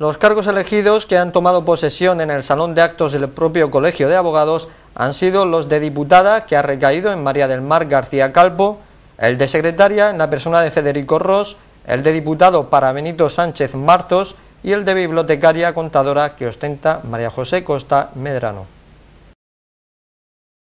Los cargos elegidos que han tomado posesión en el Salón de Actos del propio Colegio de Abogados han sido los de diputada, que ha recaído en María del Mar García Calvo, el de secretaria en la persona de Federico Ross, el de diputado para Benito Sánchez Martos y el de bibliotecaria contadora que ostenta María José Costa Medrano.